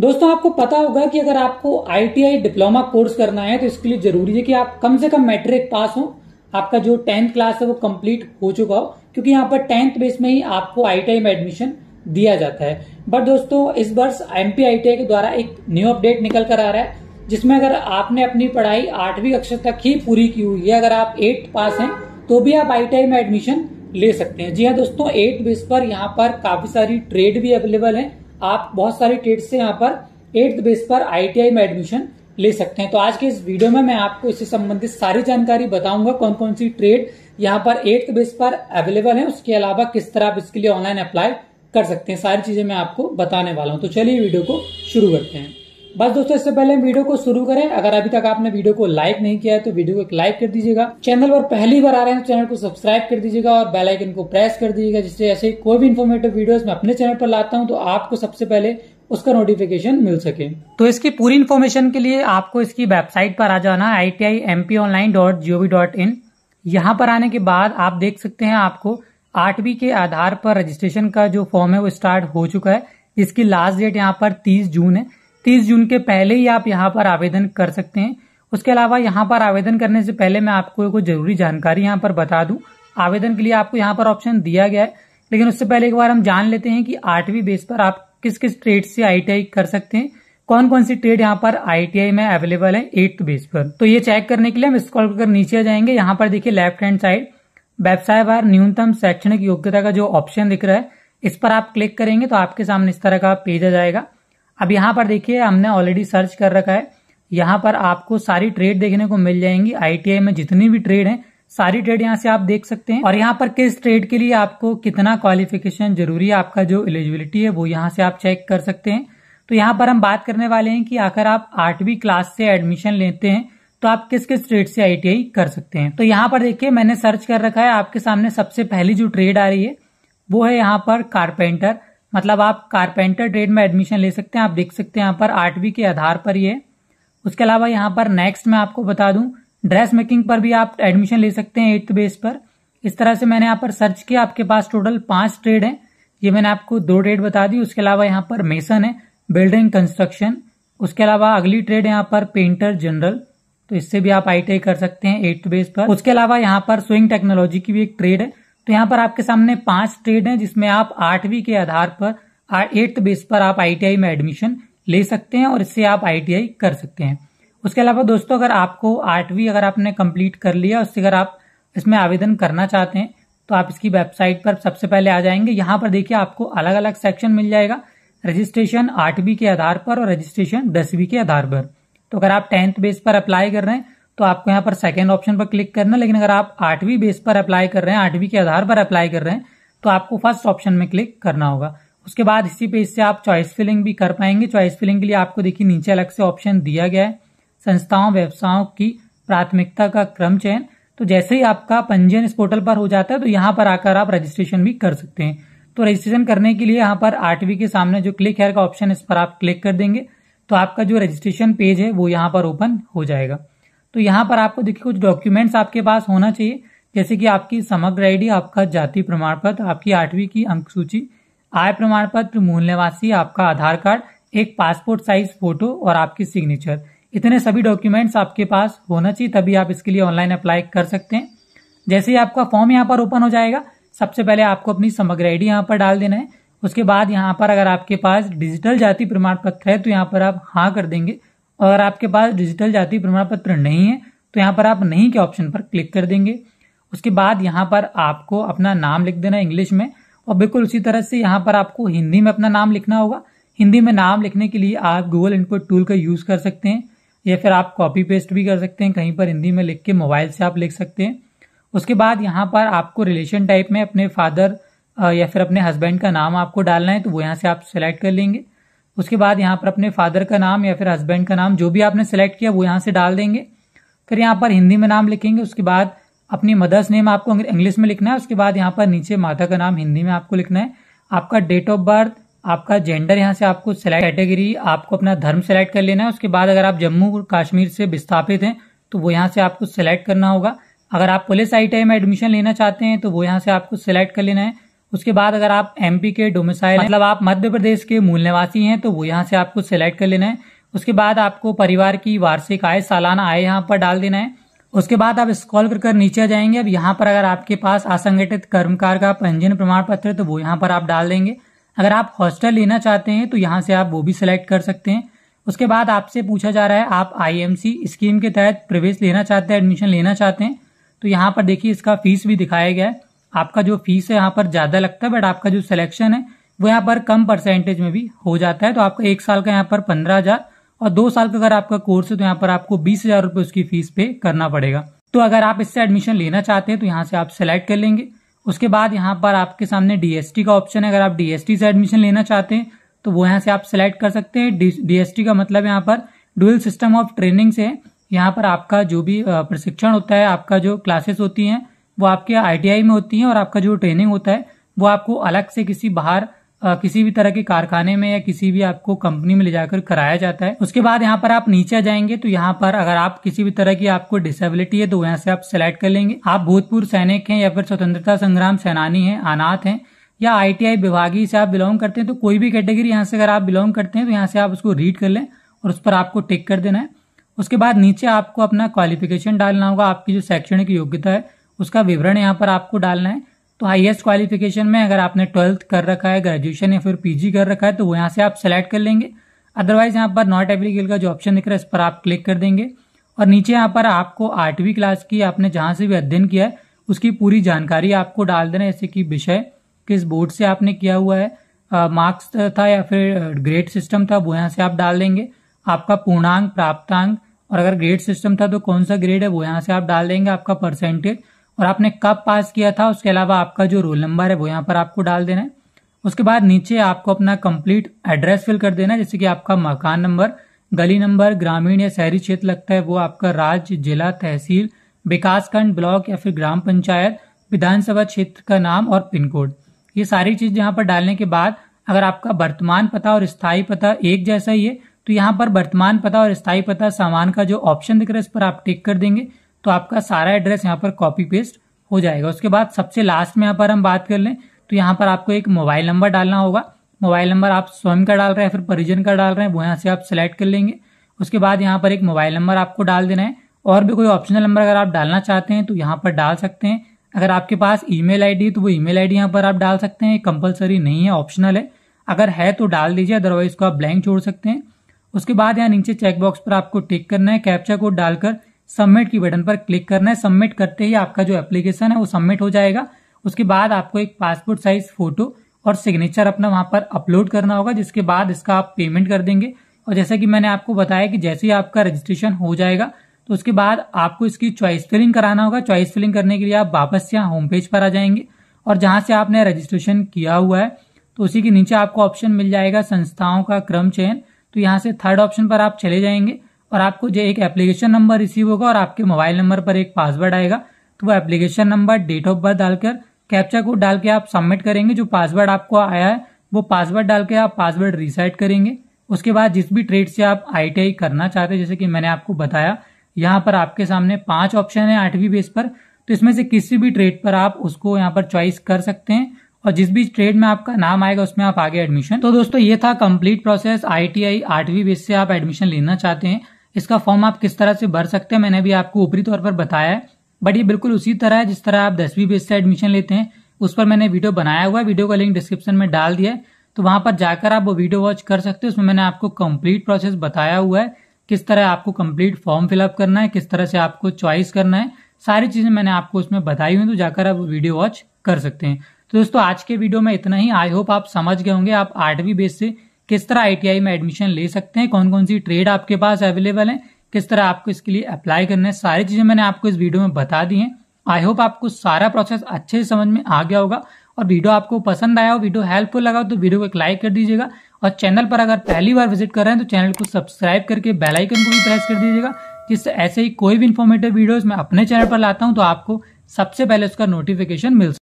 दोस्तों आपको पता होगा कि अगर आपको आईटीआई डिप्लोमा कोर्स करना है तो इसके लिए जरूरी है कि आप कम से कम मैट्रिक पास हो आपका जो टेंथ क्लास है वो कंप्लीट हो चुका हो क्योंकि यहाँ पर टेंथ बेस में ही आपको आईटीआई में एडमिशन दिया जाता है बट दोस्तों इस वर्ष एमपी आईटीआई के द्वारा एक न्यू अपडेट निकल कर आ रहा है जिसमें अगर आपने अपनी पढ़ाई आठवीं कक्षा तक ही पूरी की हुई है अगर आप एट पास हैं तो भी आप आईटीआई में एडमिशन ले सकते हैं जी हाँ दोस्तों एट बेस पर यहाँ पर काफी सारी ट्रेड भी अवेलेबल है आप बहुत सारे ट्रेड से यहाँ पर एट्थ बेस पर आईटीआई में एडमिशन ले सकते हैं तो आज के इस वीडियो में मैं आपको इससे संबंधित सारी जानकारी बताऊंगा कौन कौन सी ट्रेड यहाँ पर एट्थ बेस पर अवेलेबल है उसके अलावा किस तरह आप इसके लिए ऑनलाइन अप्लाई कर सकते हैं सारी चीजें मैं आपको बताने वाला हूँ तो चलिए वीडियो को शुरू करते हैं बस दोस्तों इससे पहले हम वीडियो को शुरू करें अगर अभी तक आपने वीडियो को लाइक नहीं किया है तो वीडियो को एक लाइक कर दीजिएगा चैनल पर पहली बार आ रहे हैं तो चैनल को सब्सक्राइब कर दीजिएगा और बेल आइकन को प्रेस कर दीजिएगा जिससे ऐसे कोई भी इन्फॉर्मेटिव वीडियो मैं अपने चैनल पर लाता हूँ तो आपको सबसे पहले उसका नोटिफिकेशन मिल सके तो इसकी पूरी इन्फॉर्मेशन के लिए आपको इसकी वेबसाइट पर आ जाना I T I M P online dot G O V dot in यहाँ पर आने के बाद आप देख सकते हैं आपको आठवीं के आधार पर रजिस्ट्रेशन का जो फॉर्म है वो स्टार्ट हो चुका है इसकी लास्ट डेट यहाँ पर तीस जून है 30 जून के पहले ही आप यहाँ पर आवेदन कर सकते हैं उसके अलावा यहाँ पर आवेदन करने से पहले मैं आपको एक जरूरी जानकारी यहाँ पर बता दूं आवेदन के लिए आपको यहाँ पर ऑप्शन दिया गया है लेकिन उससे पहले एक बार हम जान लेते हैं कि आठवीं बेस पर आप किस किस ट्रेड से आई कर सकते हैं कौन कौन सी ट्रेड यहाँ पर आई में अवेलेबल है एट्थ बेस पर तो ये चेक करने के लिए हम इसको कर नीचे आ जाएंगे यहाँ पर देखिए लेफ्ट हैंड साइड व्यवसाय बार न्यूनतम शैक्षणिक योग्यता का जो ऑप्शन दिख रहा है इस पर आप क्लिक करेंगे तो आपके सामने इस तरह का पेज आ जाएगा अब यहाँ पर देखिए हमने ऑलरेडी सर्च कर रखा है यहाँ पर आपको सारी ट्रेड देखने को मिल जाएंगी आईटीआई में जितनी भी ट्रेड है सारी ट्रेड यहाँ से आप देख सकते हैं और यहाँ पर किस ट्रेड के लिए आपको कितना क्वालिफिकेशन जरूरी है आपका जो एलिजिबिलिटी है वो यहाँ से आप चेक कर सकते हैं तो यहाँ पर हम बात करने वाले हैं कि अगर आप आठवीं क्लास से एडमिशन लेते हैं तो आप किस किस ट्रेड से आईटीआई कर सकते हैं तो यहाँ पर देखिए मैंने सर्च कर रखा है आपके सामने सबसे पहली जो ट्रेड आ रही है वो है यहाँ पर कारपेंटर मतलब आप कारपेंटर ट्रेड में एडमिशन ले सकते हैं आप देख सकते हैं यहाँ पर आठवीं के आधार पर ये उसके अलावा यहाँ पर नेक्स्ट मैं आपको बता दूं ड्रेस मेकिंग पर भी आप एडमिशन ले सकते हैं एट्थ बेस पर इस तरह से मैंने यहाँ पर सर्च किया आपके पास टोटल पांच ट्रेड है ये मैंने आपको दो ट्रेड बता दी उसके अलावा यहाँ पर मेसन है बिल्डिंग कंस्ट्रक्शन उसके अलावा अगली ट्रेड है यहाँ पर पेंटर जनरल तो इससे भी आप आई कर सकते हैं एट्थ बेस पर उसके अलावा यहाँ पर स्विंग टेक्नोलॉजी की भी एक ट्रेड है तो यहाँ पर आपके सामने पांच ट्रेड हैं जिसमें आप आठवीं के आधार पर एट्थ बेस पर आप आईटीआई में एडमिशन ले सकते हैं और इससे आप आईटीआई कर सकते हैं उसके अलावा दोस्तों अगर आपको आठवीं अगर आपने कंप्लीट कर लिया उससे अगर आप इसमें आवेदन करना चाहते हैं तो आप इसकी वेबसाइट पर सबसे पहले आ जाएंगे यहां पर देखिए आपको अलग अलग सेक्शन मिल जाएगा रजिस्ट्रेशन आठवीं के आधार पर और रजिस्ट्रेशन दसवीं के आधार पर तो अगर आप टेंथ बेस पर अप्लाई कर रहे हैं तो आपको यहाँ पर सेकेंड ऑप्शन पर क्लिक करना लेकिन अगर आप आठवीं बेस पर अप्लाई कर रहे हैं आठवीं के आधार पर अप्लाई कर रहे हैं तो आपको फर्स्ट ऑप्शन में क्लिक करना होगा उसके बाद इसी पेज से आप चॉइस फिलिंग भी कर पाएंगे चॉइस फिलिंग के लिए आपको देखिए नीचे अलग से ऑप्शन दिया गया है संस्थाओं व्यवसायों की प्राथमिकता का क्रम चयन तो जैसे ही आपका पंजीयन इस पोर्टल पर हो जाता है तो यहाँ पर आकर आप रजिस्ट्रेशन भी कर सकते हैं तो रजिस्ट्रेशन करने के लिए यहाँ पर आठवीं के सामने जो क्लिक हेयर का ऑप्शन इस पर आप क्लिक कर देंगे तो आपका जो रजिस्ट्रेशन पेज है वो यहाँ पर ओपन हो जाएगा तो यहाँ पर आपको देखिए कुछ डॉक्यूमेंट्स आपके पास होना चाहिए जैसे कि आपकी समग्र आईडी आपका जाति प्रमाण पत्र आपकी आठवीं की अंक सूची आय प्रमाण पत्र मूल निवासी आपका आधार कार्ड एक पासपोर्ट साइज फोटो और आपकी सिग्नेचर इतने सभी डॉक्यूमेंट्स आपके पास होना चाहिए तभी आप इसके लिए ऑनलाइन अप्लाई कर सकते हैं जैसे ही आपका फॉर्म यहाँ पर ओपन हो जाएगा सबसे पहले आपको अपनी समग्र आईडी यहाँ पर डाल देना है उसके बाद यहाँ पर अगर आपके पास डिजिटल जाति प्रमाण पत्र है तो यहाँ पर आप हाँ कर देंगे अगर आपके पास डिजिटल जाति प्रमाण पत्र नहीं है तो यहाँ पर आप नहीं के ऑप्शन पर क्लिक कर देंगे उसके बाद यहाँ पर आपको अपना नाम लिख देना इंग्लिश में और बिल्कुल उसी तरह से यहाँ पर आपको हिंदी में अपना नाम लिखना होगा हिंदी में नाम लिखने के लिए आप गूगल इनपुट टूल का यूज़ कर सकते हैं या फिर आप कॉपी पेस्ट भी कर सकते हैं कहीं पर हिंदी में लिख के मोबाइल से आप लिख सकते हैं उसके बाद यहाँ पर आपको रिलेशन टाइप में अपने फादर या फिर अपने हस्बैंड का नाम आपको डालना है तो वो यहाँ से आप सेलेक्ट कर लेंगे उसके बाद यहाँ पर अपने फादर का नाम या फिर हस्बैंड का नाम जो भी आपने सेलेक्ट किया वो यहाँ से डाल देंगे फिर यहाँ पर हिंदी में नाम लिखेंगे उसके बाद अपनी मदर्स नेम आपको इंग्लिश में लिखना है उसके बाद यहाँ पर नीचे माता का नाम हिंदी में आपको लिखना है आपका डेट ऑफ बर्थ आपका जेंडर यहाँ से आपको सेलेक्ट कैटेगरी आपको अपना धर्म सेलेक्ट कर लेना है उसके बाद अगर आप जम्मू और कश्मीर से विस्थापित हैं तो वो यहाँ से आपको सेलेक्ट करना होगा अगर आप पुलिस आई में एडमिशन लेना चाहते हैं तो वो यहाँ से आपको सेलेक्ट कर लेना है उसके बाद अगर आप एमपी के डोमिसाइल मतलब आप मध्य प्रदेश के मूल निवासी हैं तो वो यहाँ से आपको सिलेक्ट कर लेना है उसके बाद आपको परिवार की वार्षिक आय सालाना आय यहाँ पर डाल देना है उसके बाद आप स्कॉल कर कर नीचे जाएंगे अब यहाँ पर अगर आपके पास असंगठित कर्मकार का पंजीयन प्रमाण पत्र है तो वो यहाँ पर आप डाल देंगे अगर आप हॉस्टल लेना चाहते हैं तो यहाँ से आप वो भी सिलेक्ट कर सकते हैं उसके बाद आपसे पूछा जा रहा है आप आईएमसी स्कीम के तहत प्रवेश लेना चाहते हैं एडमिशन लेना चाहते हैं तो यहाँ पर देखिए इसका फीस भी दिखाया गया है आपका जो फीस है यहाँ पर ज्यादा लगता है बट आपका जो सिलेक्शन है वो यहाँ पर कम परसेंटेज में भी हो जाता है तो आपका एक साल का यहाँ पर पंद्रह हजार और दो साल का अगर आपका कोर्स है तो यहाँ पर आपको बीस हजार रुपये उसकी फीस पे करना पड़ेगा तो अगर आप इससे एडमिशन लेना चाहते हैं तो यहाँ से आप सेलेक्ट कर लेंगे उसके बाद यहाँ पर आपके सामने डीएसटी का ऑप्शन है अगर आप डीएसटी से एडमिशन लेना चाहते हैं तो वो यहाँ से आप सेलेक्ट कर सकते हैं डीएसटी का मतलब यहाँ पर डुअल सिस्टम ऑफ ट्रेनिंग से है यहाँ पर आपका जो भी प्रशिक्षण होता है आपका जो क्लासेस होती हैं वो आपके आईटीआई में होती हैं और आपका जो ट्रेनिंग होता है वो आपको अलग से किसी बाहर किसी भी तरह के कारखाने में या किसी भी आपको कंपनी में ले जाकर कराया जाता है उसके बाद यहाँ पर आप नीचे जाएंगे तो यहाँ पर अगर आप किसी भी तरह की आपको डिसेबिलिटी है तो यहाँ से आप सिलेक्ट कर लेंगे आप भूतपूर्व सैनिक हैं या फिर स्वतंत्रता संग्राम सेनानी हैं अनाथ हैं या आईटीआई विभागी से आप बिलोंग करते हैं तो कोई भी कैटेगरी यहाँ से अगर आप बिलोंग करते हैं तो यहाँ से आप उसको रीड कर लें और उस पर आपको टिक कर देना है उसके बाद नीचे आपको अपना क्वालिफिकेशन डालना होगा आपकी जो शैक्षणिक योग्यता है उसका विवरण यहाँ पर आपको डालना है तो हाईएस्ट क्वालिफिकेशन में अगर आपने ट्वेल्थ कर रखा है ग्रेजुएशन या फिर पीजी कर रखा है तो वो यहाँ से आप सेलेक्ट कर लेंगे अदरवाइज यहाँ पर नॉट एप्लीकेबल का जो ऑप्शन दिख रहा है इस पर आप क्लिक कर देंगे और नीचे यहाँ पर आपको आठवीं क्लास की आपने जहाँ से भी अध्ययन किया है उसकी पूरी जानकारी आपको डाल देना जैसे कि विषय किस बोर्ड से आपने किया हुआ है मार्क्स था या फिर ग्रेड सिस्टम था वो यहाँ से आप डाल देंगे आपका पूर्णांक प्राप्तांक और अगर ग्रेड सिस्टम था तो कौन सा ग्रेड है वो यहाँ से आप डाल देंगे आपका परसेंटेज और आपने कब पास किया था उसके अलावा आपका जो रोल नंबर है वो यहाँ पर आपको डाल देना है उसके बाद नीचे आपको अपना कंप्लीट एड्रेस फिल कर देना है जैसे कि आपका मकान नंबर गली नंबर ग्रामीण या शहरी क्षेत्र लगता है वो आपका राज्य जिला तहसील विकासखंड ब्लॉक या फिर ग्राम पंचायत विधानसभा क्षेत्र का नाम और पिन कोड ये सारी चीज यहाँ पर डालने के बाद अगर आपका वर्तमान पता और स्थायी पता एक जैसा ही है तो यहाँ पर वर्तमान पता और स्थायी पता सामान का जो ऑप्शन दिख रहा है इस पर आप टिक कर देंगे तो आपका सारा एड्रेस यहाँ पर कॉपी पेस्ट हो जाएगा उसके बाद सबसे लास्ट में यहाँ पर हम बात कर लें तो यहाँ पर आपको एक मोबाइल नंबर डालना होगा मोबाइल नंबर आप स्वयं का डाल रहे हैं फिर परिजन का डाल रहे हैं वो यहाँ से आप सेलेक्ट कर लेंगे उसके बाद यहाँ पर एक मोबाइल नंबर आपको डाल देना है और भी कोई ऑप्शनल नंबर अगर आप डालना चाहते हैं तो यहाँ पर डाल सकते हैं अगर आपके पास ईमेल आईडी है तो वो ईमेल आईडी यहाँ पर आप डाल सकते हैं कंपलसरी नहीं है ऑप्शनल है अगर है तो डाल दीजिए अदरवाइज को आप ब्लैंक छोड़ सकते हैं उसके बाद यहाँ नीचे चेकबॉक्स पर आपको टिक करना है कैप्चा कोड डालकर सबमिट की बटन पर क्लिक करना है सबमिट करते ही आपका जो एप्लीकेशन है वो सबमिट हो जाएगा उसके बाद आपको एक पासपोर्ट साइज फोटो और सिग्नेचर अपना वहां पर अपलोड करना होगा जिसके बाद इसका आप पेमेंट कर देंगे और जैसा कि मैंने आपको बताया कि जैसे ही आपका रजिस्ट्रेशन हो जाएगा तो उसके बाद आपको इसकी चॉइस फिलिंग कराना होगा चॉइस फिलिंग करने के लिए आप वापस यहाँ होम पेज पर आ जाएंगे और जहां से आपने रजिस्ट्रेशन किया हुआ है तो उसी के नीचे आपको ऑप्शन मिल जाएगा संस्थाओं का क्रम चयन तो यहाँ से थर्ड ऑप्शन पर आप चले जाएंगे और आपको जो एक एप्लीकेशन नंबर रिसीव होगा और आपके मोबाइल नंबर पर एक पासवर्ड आएगा तो वो application number date of birth डालकर कैप्चा कोड डाल के आप सबमिट करेंगे जो पासवर्ड आपको आया है वो पासवर्ड डाल के आप पासवर्ड रिसेट करेंगे उसके बाद जिस भी ट्रेड से आप आई करना चाहते हैं जैसे कि मैंने आपको बताया यहाँ पर आपके सामने पांच ऑप्शन है आठवीं बेस पर तो इसमें से किसी भी ट्रेड पर आप उसको यहाँ पर चॉइस कर सकते हैं और जिस भी ट्रेड में आपका नाम आएगा उसमें आप आगे एडमिशन तो दोस्तों ये था कंप्लीट प्रोसेस आईटीआई आठवीं बेस से आप एडमिशन लेना चाहते हैं इसका फॉर्म आप किस तरह से भर सकते हैं मैंने भी आपको ऊपरी तौर पर बताया है बट ये बिल्कुल उसी तरह है जिस तरह आप दसवीं बेस से एडमिशन लेते हैं उस पर मैंने वीडियो बनाया हुआ है वीडियो का लिंक डिस्क्रिप्शन में डाल दिया है तो वहां पर जाकर आप वो वीडियो वॉच कर सकते हैं उसमें मैंने आपको कंप्लीट प्रोसेस बताया हुआ है किस तरह आपको कंप्लीट फॉर्म फिलअप करना है किस तरह से आपको चॉइस करना है सारी चीजें मैंने आपको उसमें बताई हुई तो जाकर आप वीडियो वॉच कर सकते हैं तो दोस्तों आज के वीडियो में इतना ही आई होप आप समझ गए होंगे आप आठवीं बेस से किस तरह आईटीआई में एडमिशन ले सकते हैं कौन कौन सी ट्रेड आपके पास अवेलेबल है किस तरह आपको इसके लिए अप्लाई करना है सारी चीज़ें मैंने आपको इस वीडियो में बता दी हैं आई होप आपको सारा प्रोसेस अच्छे से समझ में आ गया होगा और वीडियो आपको पसंद आया हो वीडियो हेल्पफुल लगा हो तो वीडियो को एक लाइक कर दीजिएगा और चैनल पर अगर पहली बार विजिट कर रहे हैं तो चैनल को सब्सक्राइब करके बेल आइकन को भी प्रेस कर दीजिएगा जिससे ऐसे ही कोई भी इन्फॉर्मेटिव वीडियोस मैं अपने चैनल पर लाता हूँ तो आपको सबसे पहले उसका नोटिफिकेशन मिल